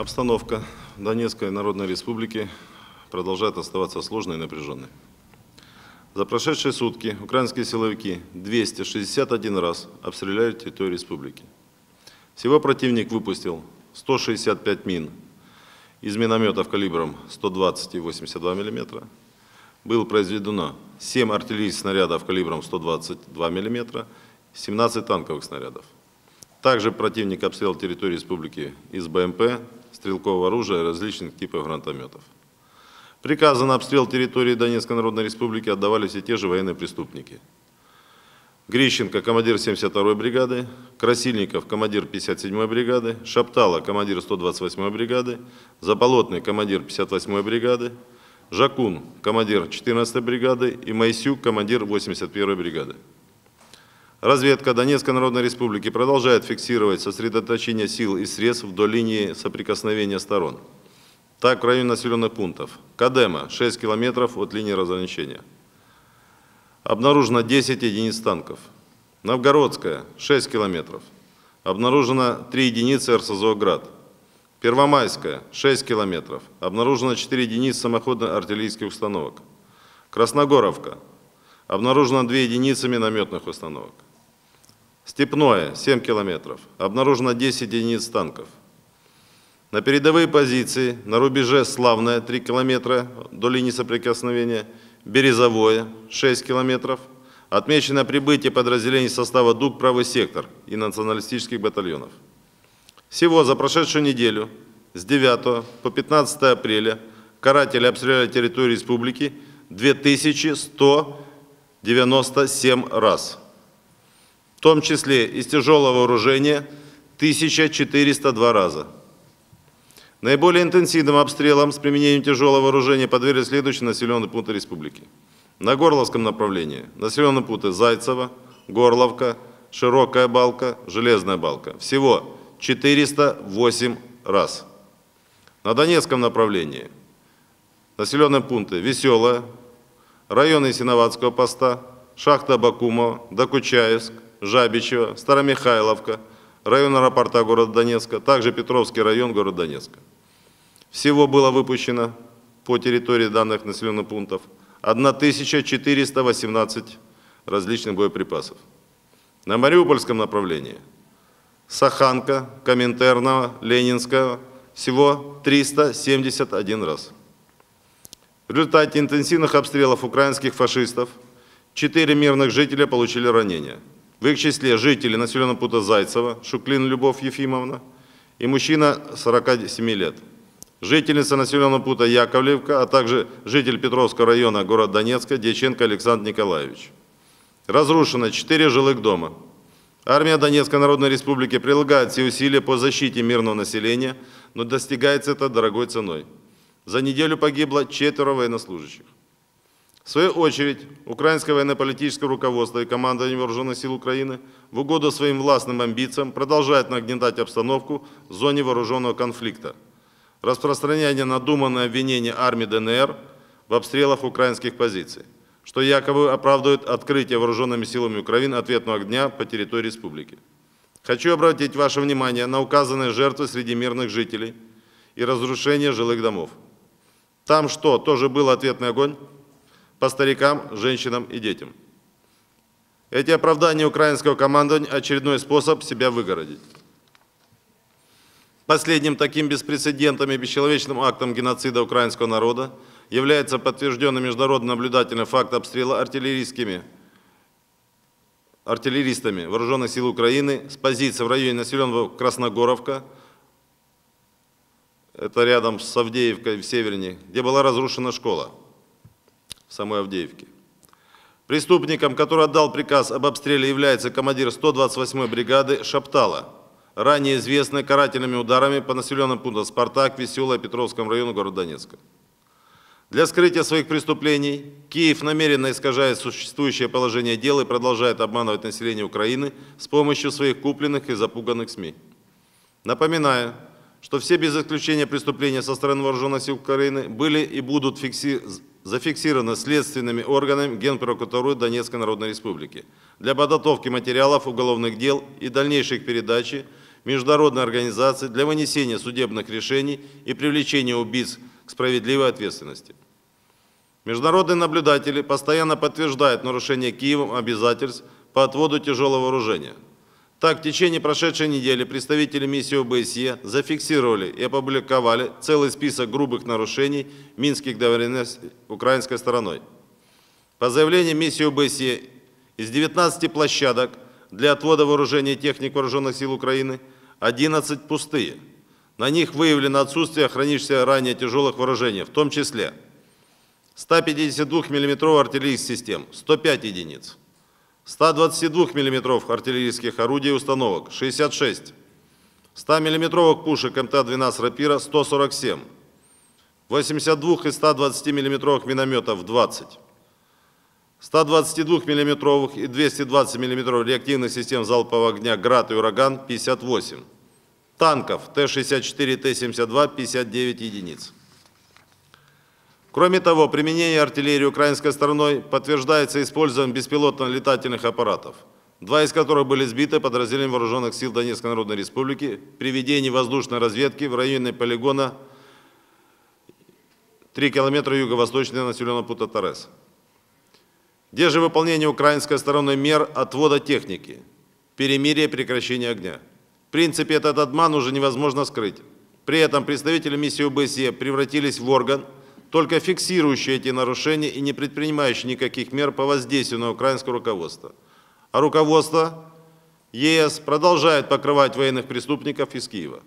Обстановка в Донецкой Народной Республике продолжает оставаться сложной и напряженной. За прошедшие сутки украинские силовики 261 раз обстреляли территорию республики. Всего противник выпустил 165 мин из минометов калибром 120 и 82 мм. Было произведено 7 артиллерийских снарядов калибром 122 мм, 17 танковых снарядов. Также противник обстрелил территорию республики из БМП, стрелкового оружия и различных типов гранатометов. Приказы на обстрел территории Донецкой Народной Республики отдавались все те же военные преступники. Грищенко, командир 72-й бригады, Красильников, командир 57-й бригады, Шаптала, командир 128-й бригады, Заполотный, командир 58-й бригады, Жакун, командир 14-й бригады и Майсюк, командир 81-й бригады. Разведка Донецкой Народной Республики продолжает фиксировать сосредоточение сил и средств вдоль линии соприкосновения сторон. Так, в районе населенных пунктов. Кадема – 6 километров от линии разграничения. Обнаружено 10 единиц танков. Новгородская – 6 километров. Обнаружено 3 единицы РСЗО «Град». Первомайская – 6 километров. Обнаружено 4 единицы самоходных артиллерийских установок. Красногоровка. Обнаружено 2 единицы минометных установок. Степное – 7 километров. Обнаружено 10 единиц танков. На передовые позиции на рубеже Славное – 3 километра до линии соприкосновения, Березовое – 6 километров. Отмечено прибытие подразделений состава ДУК «Правый сектор» и националистических батальонов. Всего за прошедшую неделю с 9 по 15 апреля каратели обстреляли территорию республики 2197 раз том числе из тяжелого вооружения, 1402 раза. Наиболее интенсивным обстрелом с применением тяжелого вооружения подверглись следующие населенные пункты республики. На Горловском направлении населенные пункты Зайцево, Горловка, Широкая Балка, Железная Балка. Всего 408 раз. На Донецком направлении населенные пункты Веселая, районы Синоватского поста, Шахта Бакумова, Докучаевск, Жабичево, Старомихайловка, район аэропорта города Донецка, также Петровский район города Донецка. Всего было выпущено по территории данных населенных пунктов 1418 различных боеприпасов. На Мариупольском направлении Саханка, Коминтерного, Ленинского всего 371 раз. В результате интенсивных обстрелов украинских фашистов четыре мирных жителя получили ранения – в их числе жители населенного пункта Зайцева, Шуклин Любовь Ефимовна, и мужчина 47 лет. Жительница населенного пункта Яковлевка, а также житель Петровского района города Донецка Дьяченко Александр Николаевич. Разрушено 4 жилых дома. Армия Донецкой Народной Республики прилагает все усилия по защите мирного населения, но достигается это дорогой ценой. За неделю погибло четверо военнослужащих. В свою очередь, украинское военно-политическое руководство и командование Вооруженных сил Украины в угоду своим властным амбициям продолжает нагнетать обстановку в зоне вооруженного конфликта, Распространение надуманное обвинение армии ДНР в обстрелах украинских позиций, что якобы оправдывает открытие вооруженными силами Украины ответного огня по территории республики. Хочу обратить ваше внимание на указанные жертвы среди мирных жителей и разрушение жилых домов. Там что, тоже был ответный огонь? по старикам, женщинам и детям. Эти оправдания украинского командования – очередной способ себя выгородить. Последним таким беспрецедентным и бесчеловечным актом геноцида украинского народа является подтвержденный международным наблюдательным факт обстрела артиллерийскими артиллеристами Вооруженных сил Украины с позиции в районе населенного Красногоровка, это рядом с Авдеевкой в Северне, где была разрушена школа в самой Авдеевке. Преступником, который отдал приказ об обстреле, является командир 128-й бригады Шаптала, ранее известный карательными ударами по населенным пунктам Спартак, Веселая, Петровском району города Донецка. Для скрытия своих преступлений Киев намеренно искажает существующее положение дела и продолжает обманывать население Украины с помощью своих купленных и запуганных СМИ. Напоминаю, что все без исключения преступления со стороны вооруженных сил Украины были и будут фикси зафиксировано следственными органами Генпрокуратуры Донецкой Народной Республики для подготовки материалов уголовных дел и дальнейших передачи международной организации для вынесения судебных решений и привлечения убийц к справедливой ответственности. Международные наблюдатели постоянно подтверждают нарушение Киевом обязательств по отводу тяжелого вооружения – так, в течение прошедшей недели представители миссии ОБСЕ зафиксировали и опубликовали целый список грубых нарушений минских договоренностей украинской стороной. По заявлению миссии ОБСЕ, из 19 площадок для отвода вооружения и техник вооруженных сил Украины 11 пустые. На них выявлено отсутствие хранившихся ранее тяжелых вооружений, в том числе 152 миллиметровых артиллерийских систем – 105 единиц, 122 мм артиллерийских орудий и установок – 66, 100 миллиметровых пушек МТ-12 эм «Рапира» – 147, 82 и 120 миллиметровых минометов – 20, 122 миллиметровых и 220 миллиметровых реактивных систем залпового огня «Град» и «Ураган» – 58, танков Т-64 Т-72 – 59 единиц. Кроме того, применение артиллерии украинской стороной подтверждается использованием беспилотно-летательных аппаратов, два из которых были сбиты подразделением вооруженных сил Донецкой Народной Республики при ведении воздушной разведки в районе полигона 3 километра юго-восточного населенного пункта Торес. Где же выполнение украинской стороной мер отвода техники, перемирия прекращения огня? В принципе, этот обман уже невозможно скрыть. При этом представители миссии ОБСЕ превратились в орган – только фиксирующие эти нарушения и не предпринимающие никаких мер по воздействию на украинское руководство. А руководство ЕС продолжает покрывать военных преступников из Киева.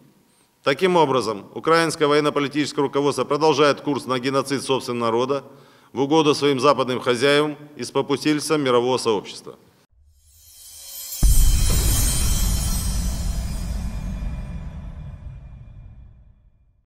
Таким образом, украинское военно-политическое руководство продолжает курс на геноцид собственного народа в угоду своим западным хозяевам и с попустительством мирового сообщества.